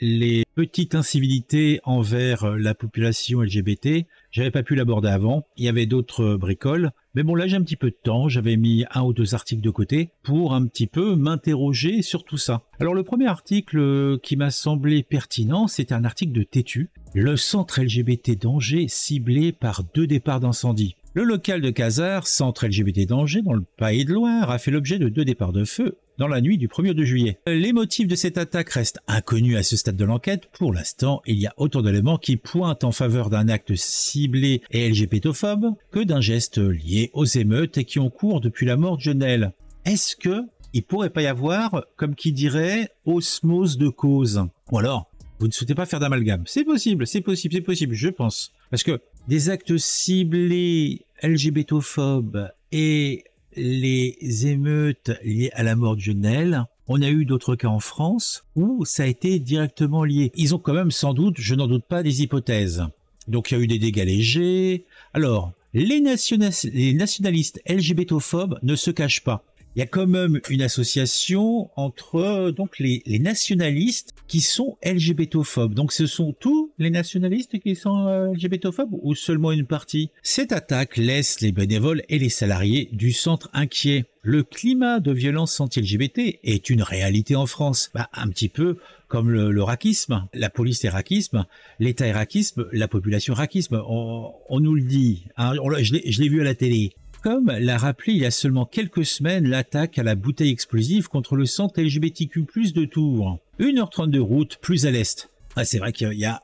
les petites incivilités envers euh, la population LGBT. J'avais pas pu l'aborder avant. Il y avait d'autres euh, bricoles. Mais bon, là, j'ai un petit peu de temps. J'avais mis un ou deux articles de côté pour un petit peu m'interroger sur tout ça. Alors, le premier article euh, qui m'a semblé pertinent, c'est un article de Tétu. Le centre LGBT d'Angers ciblé par deux départs d'incendie. Le local de Khazar, centre LGBT d'Angers, dans le Pays de Loire, a fait l'objet de deux départs de feu dans la nuit du 1er de juillet. Les motifs de cette attaque restent inconnus à ce stade de l'enquête. Pour l'instant, il y a autant d'éléments qui pointent en faveur d'un acte ciblé et LGBTophobe que d'un geste lié aux émeutes et qui ont cours depuis la mort de Genel. Est-ce que il pourrait pas y avoir, comme qui dirait, osmose de cause Ou alors, vous ne souhaitez pas faire d'amalgame C'est possible, c'est possible, c'est possible, je pense. Parce que des actes ciblés LGBTophobes et les émeutes liées à la mort de Jonel. On a eu d'autres cas en France où ça a été directement lié. Ils ont quand même sans doute, je n'en doute pas, des hypothèses. Donc il y a eu des dégâts légers. Alors, les, les nationalistes LGBTophobes ne se cachent pas. Il y a quand même une association entre euh, donc les, nationalistes qui sont LGBTophobes. Donc ce sont tous les nationalistes qui sont euh, LGBTophobes ou seulement une partie Cette attaque laisse les bénévoles et les salariés du centre inquiets. Le climat de violence anti-LGBT est une réalité en France, bah, un petit peu comme le, racisme, la police est racisme, l'État est racisme, la population racisme. On, nous le dit, hein. je l'ai vu à la télé comme l'a rappelé il y a seulement quelques semaines l'attaque à la bouteille explosive contre le centre LGBTQ+, de Tours. 1h30 de route plus à l'est c'est vrai qu'il y a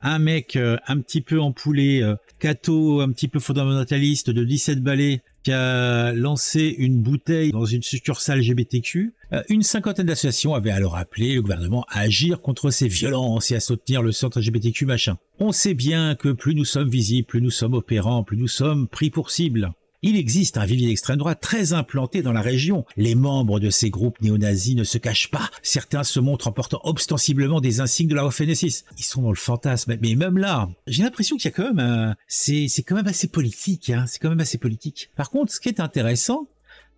un, mec euh, un petit peu empoulé, euh, cato, un petit peu fondamentaliste de 17 balais qui a lancé une bouteille dans une succursale LGBTQ. Euh, une cinquantaine d'associations avaient alors appelé le gouvernement à agir contre ces violences et à soutenir le centre LGBTQ machin. On sait bien que plus nous sommes visibles, plus nous sommes opérants, plus nous sommes pris pour cible. Il existe un vivier d'extrême droite très implanté dans la région. Les membres de ces groupes néo-nazis ne se cachent pas. Certains se montrent en portant ostensiblement des insignes de la Waffen-SS. Ils sont dans le fantasme. Mais même là, j'ai l'impression qu'il y a quand même un... C'est, c'est quand même assez politique. Hein. C'est quand même assez politique. Par contre, ce qui est intéressant,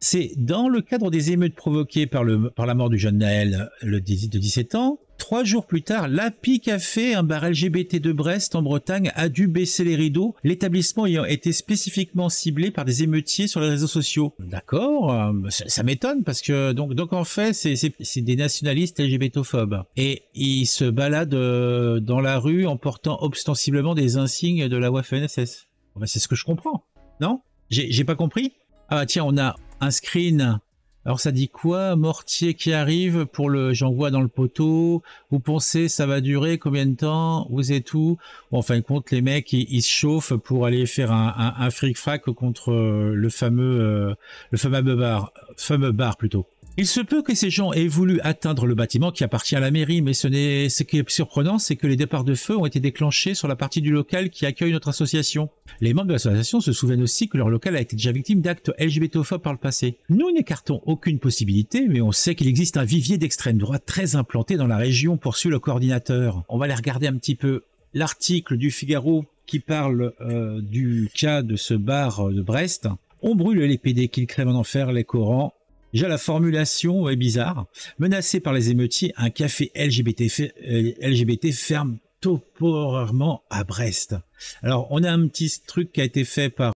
c'est dans le cadre des émeutes provoquées par, le, par la mort du jeune Naël le, de 17 ans, trois jours plus tard, l'API Café, un bar LGBT de Brest en Bretagne, a dû baisser les rideaux, l'établissement ayant été spécifiquement ciblé par des émeutiers sur les réseaux sociaux. D'accord, euh, ça, m'étonne parce que donc, donc en fait, c'est des nationalistes LGBTophobes. Et ils se baladent euh, dans la rue en portant ostensiblement des insignes de la Waffen-SS. c'est ce que je comprends, non J'ai pas compris ah tiens, on a un screen. Alors ça dit quoi Mortier qui arrive pour le j'envoie dans le poteau. Vous pensez ça va durer combien de temps Vous êtes tout. bon, En fin de compte, les mecs ils, se chauffent pour aller faire un, un, fric frac contre euh, le fameux euh, le fameux bar, fameux bar plutôt. Il se peut que ces gens aient voulu atteindre le bâtiment qui appartient à la mairie, mais ce, ce qui est surprenant, c'est que les départs de feu ont été déclenchés sur la partie du local qui accueille notre association. Les membres de l'association se souviennent aussi que leur local a été déjà victime d'actes LGBTophobes par le passé. Nous n'écartons aucune possibilité, mais on sait qu'il existe un vivier d'extrême droite très implanté dans la région, poursuit le coordinateur. On va aller regarder un petit peu. L'article du Figaro qui parle euh, du cas de ce bar euh, de Brest. On brûle les PD qu'ils crèvent en enfer, les Corans, Déjà, la formulation est bizarre. Menacé par les émeutiers, un café LGBT, euh, ferme temporairement à Brest. Alors, on a un petit truc qui a été fait par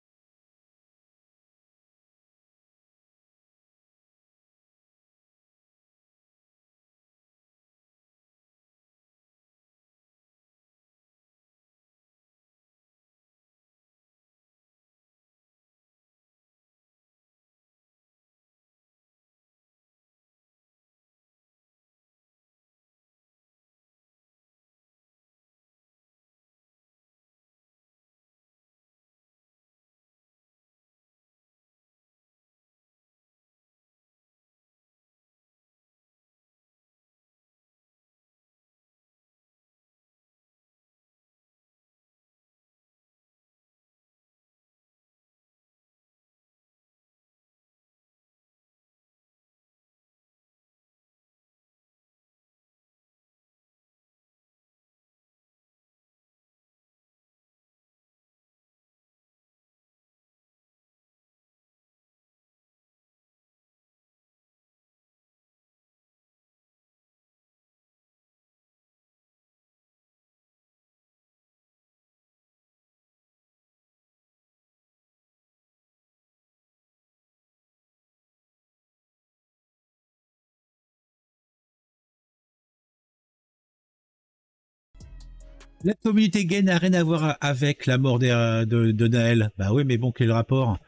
La communauté gay n'a rien à voir avec la mort euh, de, Naël. Bah oui, mais bon, quel rapport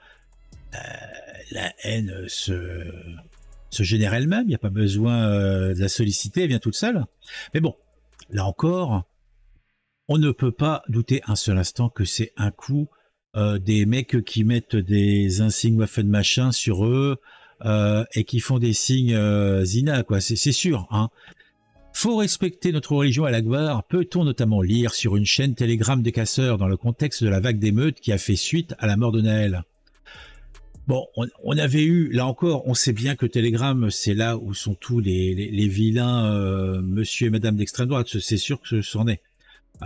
euh, La haine se, se génère elle-même, il n'y a pas besoin euh, de la solliciter, elle vient toute seule. Mais bon, là encore, on ne peut pas douter un seul instant que c'est un coup des mecs qui mettent des insignes waffen machin sur eux et qui font des signes Zina, quoi, c'est sûr. Hein. Faut respecter notre religion à la gloire, peut-on notamment lire sur une chaîne Telegram des casseurs dans le contexte de la vague d'émeutes qui a fait suite à la mort de Naël. Bon, on, avait eu, là encore, on sait bien que Telegram, c'est là où sont tous les, vilains euh, monsieur et madame d'extrême droite, c'est sûr que ce sont est.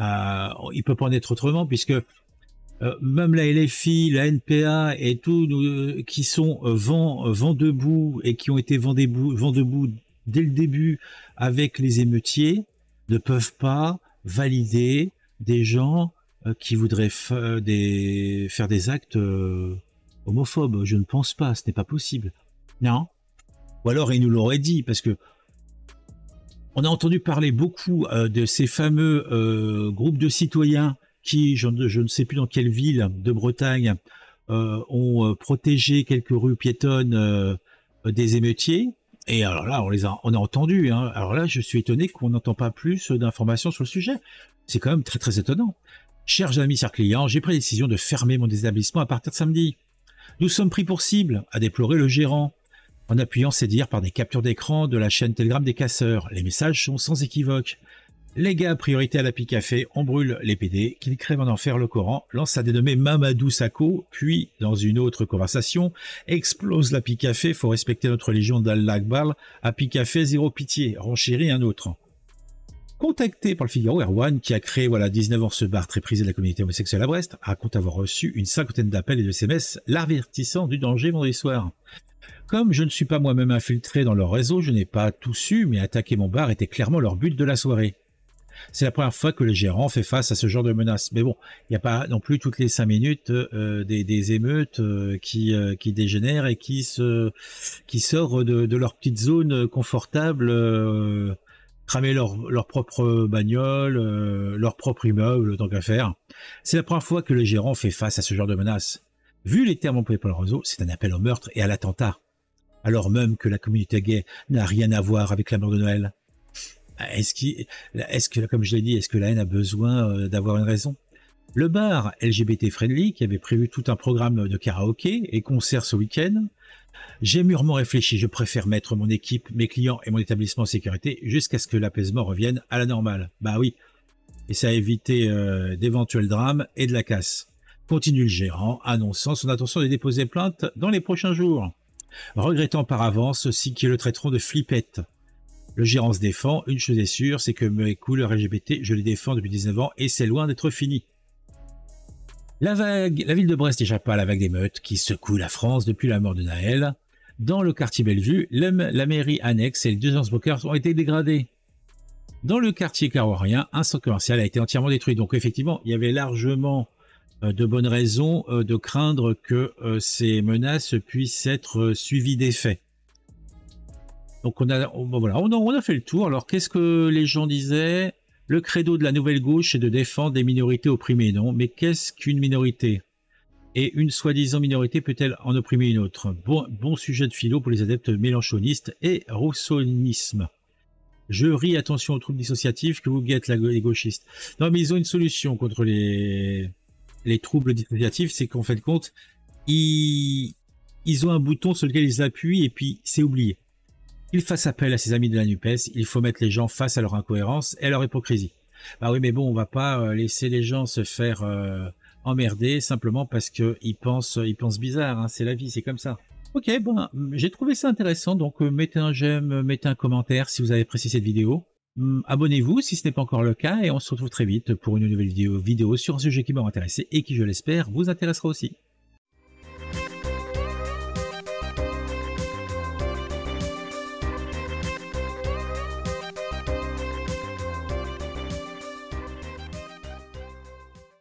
Euh, il peut pas en être autrement, puisque euh, même la LFI, la NPA et tout, euh, qui sont vent, vent debout et qui ont été vent debout, vent debout dès le début avec les émeutiers ne peuvent pas valider des gens euh, qui voudraient euh, des, faire des actes euh, homophobes. Je ne pense pas, ce n'est pas possible. Non. Ou alors ils nous l'auraient dit, parce que on a entendu parler beaucoup de ces fameux groupes de citoyens qui, je, ne sais plus dans quelle ville de Bretagne, ont protégé quelques rues piétonnes des émeutiers. Et alors là, on les a, on a entendu. Hein. Alors là, je suis étonné qu'on n'entend pas plus d'informations sur le sujet. C'est quand même très très étonnant. Chers amis, chers clients, j'ai pris la décision de fermer mon établissement à partir de samedi. Nous sommes pris pour cible, a déploré le gérant, en appuyant ses dires par des captures d'écran de la chaîne Telegram des casseurs. Les messages sont sans équivoque. Les gars, priorité à la café, on brûle les PD, qu'ils crèvent en enfer le Coran, lance à dénommée Mamadou Sako, puis, dans une autre conversation, explose la café, faut respecter notre religion d'Al-Akbar, à café, zéro pitié, renchérit un autre. Contacté par le Figaro, Erwan, qui a créé voilà 19 ans ce bar très prisé de la communauté homosexuelle à Brest, raconte avoir reçu une cinquantaine d'appels et de SMS l'avertissant du danger vendredi soir. Comme je ne suis pas moi-même infiltré dans leur réseau, je n'ai pas tout su, mais attaquer mon bar était clairement leur but de la soirée c'est la première fois que le gérant fait face à ce genre de menace. Mais bon, il n'y a pas non plus toutes les cinq minutes euh, des, émeutes euh, qui, euh, qui dégénèrent et qui, se, qui sortent de, leur petite zone confortable, cramer leur, leur propre bagnole, leur propre immeuble, tant qu'à faire. C'est la première fois que le gérant fait face à ce genre de menace. Vu les termes employés par le réseau, c'est un appel au meurtre et à l'attentat alors même que la communauté gay n'a rien à voir avec la mort de Noël. Est-ce est que, comme je l'ai dit, est-ce que la haine a besoin euh, d'avoir une raison Le bar LGBT Friendly, qui avait prévu tout un programme de karaoké et concerts ce week-end, j'ai mûrement réfléchi, je préfère mettre mon équipe, mes clients et mon établissement en sécurité jusqu'à ce que l'apaisement revienne à la normale. Bah oui, et ça a évité euh, d'éventuels drames et de la casse. Continue le gérant, annonçant son intention de déposer plainte dans les prochains jours, regrettant par avance ceux qui le traiteront de flippette. Le gérant se défend, une chose est sûre, c'est que mes couleurs LGBT, je les défends depuis 19 ans et c'est loin d'être fini. La, vague, la ville de Brest pas à la vague meutes qui secoue la France depuis la mort de Naël. Dans le quartier Bellevue, la, mairie annexe et les deux bookers ont été dégradés. Dans le quartier carwarien, un centre commercial a été entièrement détruit. Donc effectivement, il y avait largement euh, de bonnes raisons euh, de craindre que euh, ces menaces puissent être suivies faits. Donc on a, bah, voilà, on a, fait le tour. Alors qu'est-ce que les gens disaient Le credo de la nouvelle gauche est de défendre des minorités opprimées, non Mais qu'est-ce qu'une minorité Et une soi-disant minorité peut-elle en opprimer une autre bon, bon sujet de philo pour les adeptes mélanchonistes et roussonisme. Je ris, attention aux troubles dissociatifs que vous guettent les gauchistes. Non, mais ils ont une solution contre les, les troubles dissociatifs, c'est qu'en fait de compte, ils, ils ont un bouton sur lequel ils appuient et puis c'est oublié. Il fasse appel à ses amis de la NUPES, il faut mettre les gens face à leur incohérence et à leur hypocrisie. Bah oui, mais bon, on va pas euh, laisser les gens se faire euh, emmerder simplement parce qu'ils pensent, ils pensent bizarre. Hein. C'est la vie, c'est comme ça. Ok, bon, j'ai trouvé ça intéressant. Donc, euh, mettez un j'aime, mettez un commentaire si vous avez apprécié cette vidéo. Hum, abonnez-vous si ce n'est pas encore le cas et on se retrouve très vite pour une nouvelle vidéo, vidéo sur un sujet qui m'a intéressé et qui, je l'espère, vous intéressera aussi.